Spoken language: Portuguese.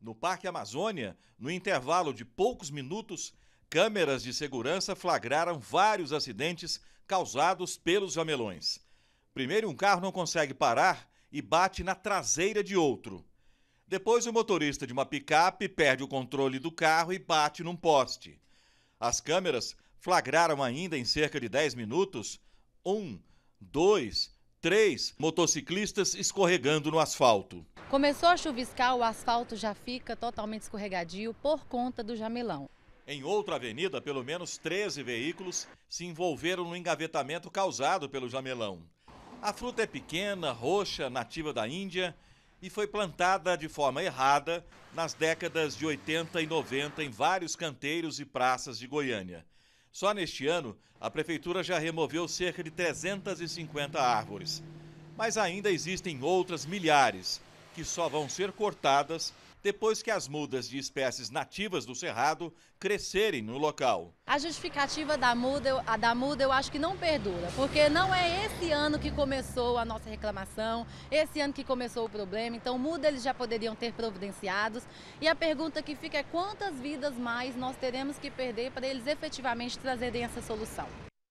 No Parque Amazônia, no intervalo de poucos minutos, câmeras de segurança flagraram vários acidentes causados pelos jamelões. Primeiro, um carro não consegue parar e bate na traseira de outro. Depois, o motorista de uma picape perde o controle do carro e bate num poste. As câmeras flagraram ainda em cerca de 10 minutos um, dois, três motociclistas escorregando no asfalto. Começou a chuviscar, o asfalto já fica totalmente escorregadio por conta do jamelão. Em outra avenida, pelo menos 13 veículos se envolveram no engavetamento causado pelo jamelão. A fruta é pequena, roxa, nativa da Índia e foi plantada de forma errada nas décadas de 80 e 90 em vários canteiros e praças de Goiânia. Só neste ano, a prefeitura já removeu cerca de 350 árvores. Mas ainda existem outras milhares que só vão ser cortadas depois que as mudas de espécies nativas do cerrado crescerem no local. A justificativa da muda, a da muda eu acho que não perdura, porque não é esse ano que começou a nossa reclamação, esse ano que começou o problema, então muda eles já poderiam ter providenciados. E a pergunta que fica é quantas vidas mais nós teremos que perder para eles efetivamente trazerem essa solução.